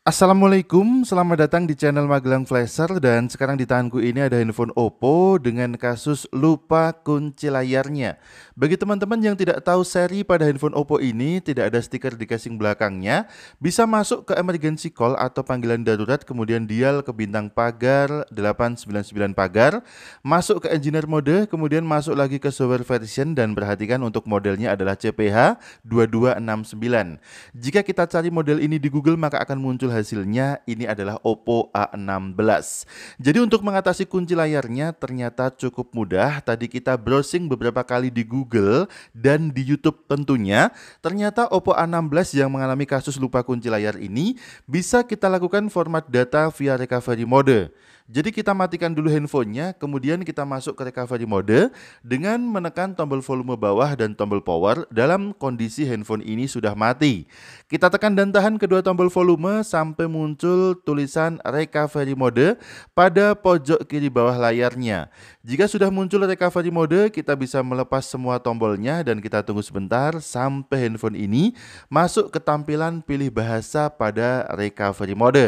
Assalamualaikum, selamat datang di channel Magelang Flasher dan sekarang di tanganku ini ada handphone Oppo dengan kasus lupa kunci layarnya. Bagi teman-teman yang tidak tahu seri pada handphone Oppo ini tidak ada stiker di casing belakangnya, bisa masuk ke emergency call atau panggilan darurat kemudian dial ke bintang pagar 899 pagar, masuk ke engineer mode, kemudian masuk lagi ke software version dan perhatikan untuk modelnya adalah CPH 2269. Jika kita cari model ini di Google maka akan muncul hasilnya ini adalah Oppo A16. Jadi untuk mengatasi kunci layarnya ternyata cukup mudah. Tadi kita browsing beberapa kali di Google dan di YouTube tentunya. Ternyata Oppo A16 yang mengalami kasus lupa kunci layar ini bisa kita lakukan format data via recovery mode. Jadi kita matikan dulu handphonenya, kemudian kita masuk ke recovery mode dengan menekan tombol volume bawah dan tombol power dalam kondisi handphone ini sudah mati. Kita tekan dan tahan kedua tombol volume sampai muncul tulisan recovery mode pada pojok kiri bawah layarnya. Jika sudah muncul recovery mode, kita bisa melepas semua tombolnya dan kita tunggu sebentar sampai handphone ini masuk ke tampilan pilih bahasa pada recovery mode.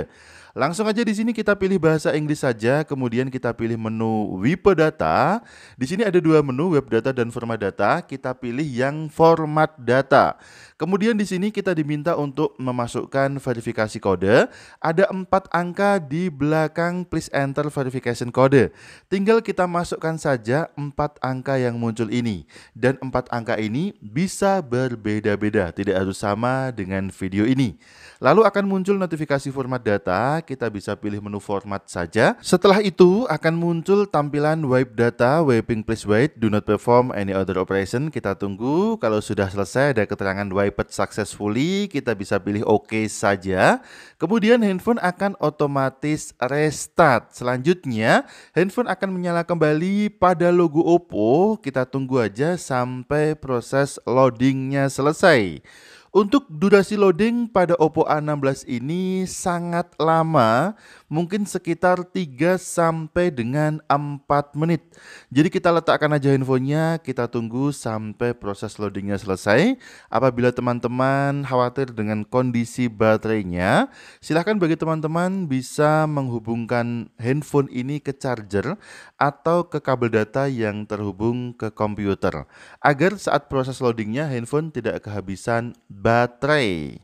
Langsung aja di sini kita pilih bahasa Inggris saja, kemudian kita pilih menu Wipe Data. Di sini ada dua menu, Web Data dan Format Data. Kita pilih yang Format Data. Kemudian di sini kita diminta untuk memasukkan verifikasi kode. Ada empat angka di belakang please enter verification kode. Tinggal kita masukkan saja empat angka yang muncul ini. Dan empat angka ini bisa berbeda-beda, tidak harus sama dengan video ini. Lalu akan muncul notifikasi format data, kita bisa pilih menu format saja. Setelah itu akan muncul tampilan wipe data, wiping please wait, do not perform any other operation. Kita tunggu kalau sudah selesai ada keterangan wiped successfully, kita bisa pilih OK saja. Kemudian handphone akan otomatis restart. Selanjutnya, handphone akan menyala kembali pada logo Oppo. Kita tunggu aja sampai proses loadingnya selesai. Untuk durasi loading pada Oppo A16 ini sangat lama, mungkin sekitar 3 sampai dengan 4 menit. Jadi kita letakkan aja handphonenya, kita tunggu sampai proses loadingnya selesai. Apabila teman-teman khawatir dengan kondisi baterainya, silahkan bagi teman-teman bisa menghubungkan handphone ini ke charger atau ke kabel data yang terhubung ke komputer. Agar saat proses loadingnya handphone tidak kehabisan baterai.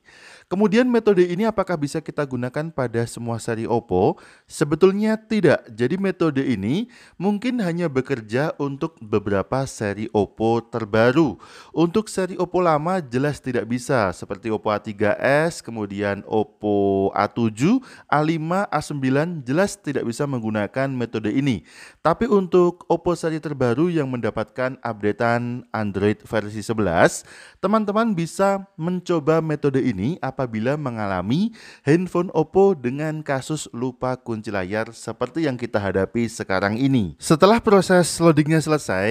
Kemudian metode ini apakah bisa kita gunakan pada semua seri Oppo? Sebetulnya tidak. Jadi metode ini mungkin hanya bekerja untuk beberapa seri Oppo terbaru. Untuk seri Oppo lama jelas tidak bisa seperti Oppo A3s, kemudian Oppo A7, A5, A9 jelas tidak bisa menggunakan metode ini. Tapi untuk Oppo seri terbaru yang mendapatkan updatean Android versi 11, teman-teman bisa mencoba metode ini apabila mengalami handphone Oppo dengan kasus lupa kunci layar seperti yang kita hadapi sekarang ini. Setelah proses loadingnya selesai,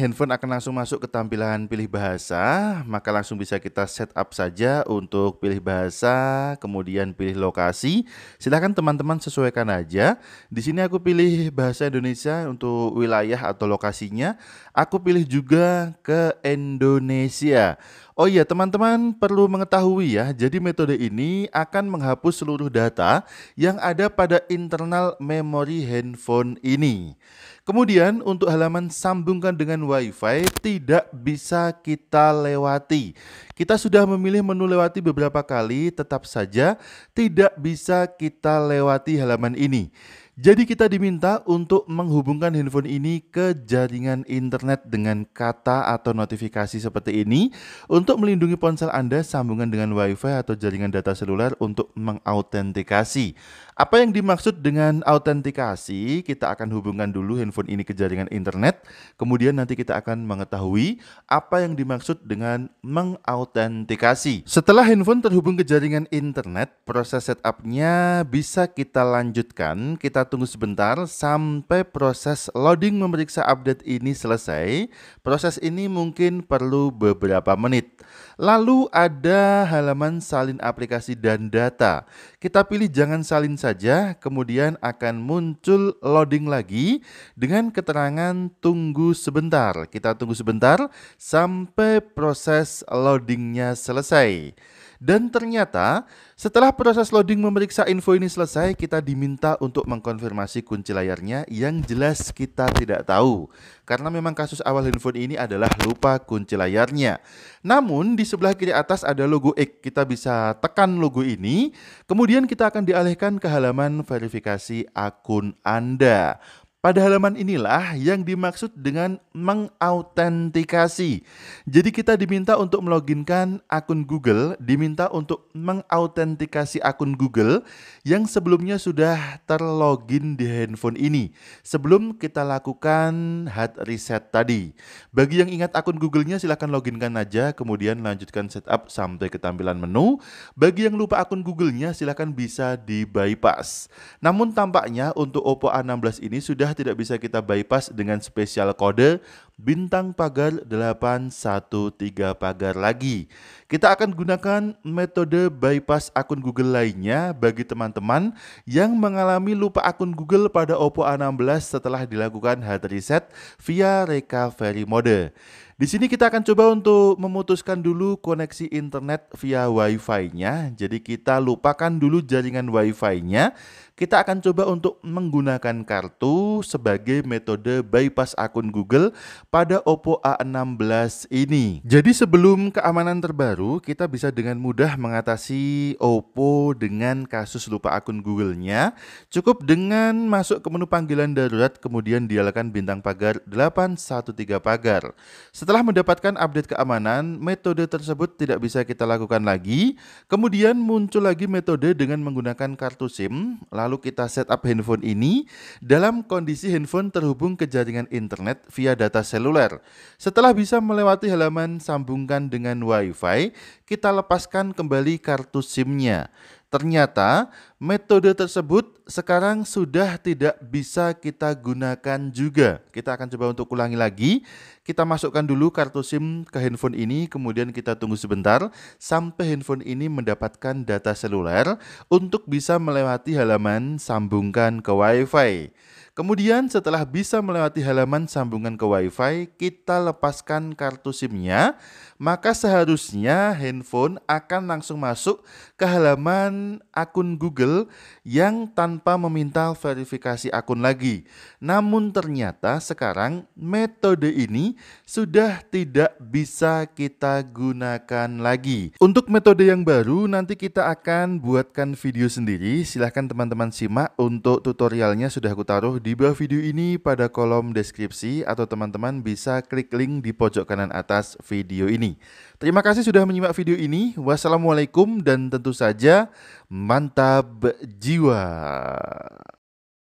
handphone akan langsung masuk ke tampilan pilih bahasa, maka langsung bisa kita setup saja untuk pilih bahasa, kemudian pilih lokasi. Silahkan teman-teman sesuaikan aja. Di sini aku pilih bahasa Indonesia untuk wilayah atau lokasinya. Aku pilih juga ke Indonesia. Oh iya, teman-teman perlu mengetahui ya, jadi metode ini akan menghapus seluruh data yang ada pada internal memori handphone ini. Kemudian untuk halaman sambungkan dengan Wi-Fi tidak bisa kita lewati. Kita sudah memilih menu lewati beberapa kali, tetap saja tidak bisa kita lewati halaman ini. Jadi kita diminta untuk menghubungkan handphone ini ke jaringan internet dengan kata atau notifikasi seperti ini untuk melindungi ponsel Anda sambungan dengan WiFi atau jaringan data seluler untuk mengautentikasi apa yang dimaksud dengan autentikasi? Kita akan hubungkan dulu handphone ini ke jaringan internet, kemudian nanti kita akan mengetahui apa yang dimaksud dengan mengautentikasi. Setelah handphone terhubung ke jaringan internet, proses setupnya bisa kita lanjutkan. Kita tunggu sebentar sampai proses loading memeriksa update ini selesai. Proses ini mungkin perlu beberapa menit. Lalu ada halaman salin aplikasi dan data. Kita pilih jangan salin saja, kemudian akan muncul loading lagi dengan keterangan tunggu sebentar. Kita tunggu sebentar sampai proses loadingnya selesai. Dan ternyata setelah proses loading memeriksa info ini selesai, kita diminta untuk mengkonfirmasi kunci layarnya yang jelas kita tidak tahu. Karena memang kasus awal handphone ini adalah lupa kunci layarnya. Namun di sebelah kiri atas ada logo X, kita bisa tekan logo ini, kemudian kita akan dialihkan ke halaman verifikasi akun Anda. Pada halaman inilah yang dimaksud dengan mengautentikasi. Jadi kita diminta untuk meloginkan akun Google, diminta untuk mengautentikasi akun Google yang sebelumnya sudah terlogin di handphone ini sebelum kita lakukan hard reset tadi. Bagi yang ingat akun Google-nya silahkan loginkan aja, kemudian lanjutkan setup sampai ke tampilan menu. Bagi yang lupa akun Google-nya silahkan bisa di bypass. Namun tampaknya untuk Oppo A16 ini sudah tidak bisa kita bypass dengan spesial kode bintang pagar 813 pagar lagi. Kita akan gunakan metode bypass akun Google lainnya bagi teman-teman yang mengalami lupa akun Google pada Oppo A16 setelah dilakukan hard reset via recovery mode. Di sini kita akan coba untuk memutuskan dulu koneksi internet via wi fi nya Jadi kita lupakan dulu jaringan wi fi nya Kita akan coba untuk menggunakan kartu sebagai metode bypass akun Google pada Oppo A16 ini. Jadi sebelum keamanan terbaru, kita bisa dengan mudah mengatasi Oppo dengan kasus lupa akun Google-nya. Cukup dengan masuk ke menu panggilan darurat, kemudian dialakan bintang pagar 813 pagar. Setelah mendapatkan update keamanan, metode tersebut tidak bisa kita lakukan lagi. Kemudian muncul lagi metode dengan menggunakan kartu SIM, lalu kita setup handphone ini dalam kondisi handphone terhubung ke jaringan internet via data sel seluler. Setelah bisa melewati halaman sambungkan dengan WiFi, kita lepaskan kembali kartu SIM-nya. Ternyata metode tersebut sekarang sudah tidak bisa kita gunakan juga. Kita akan coba untuk ulangi lagi. Kita masukkan dulu kartu SIM ke handphone ini, kemudian kita tunggu sebentar sampai handphone ini mendapatkan data seluler untuk bisa melewati halaman sambungkan ke WiFi. Kemudian setelah bisa melewati halaman sambungan ke WiFi, kita lepaskan kartu SIM-nya, maka seharusnya handphone akan langsung masuk ke halaman akun Google Google yang tanpa meminta verifikasi akun lagi. Namun ternyata sekarang metode ini sudah tidak bisa kita gunakan lagi. Untuk metode yang baru nanti kita akan buatkan video sendiri. Silahkan teman-teman simak untuk tutorialnya sudah aku taruh di bawah video ini pada kolom deskripsi atau teman-teman bisa klik link di pojok kanan atas video ini. Terima kasih sudah menyimak video ini. Wassalamualaikum dan tentu saja mantap berjiwa.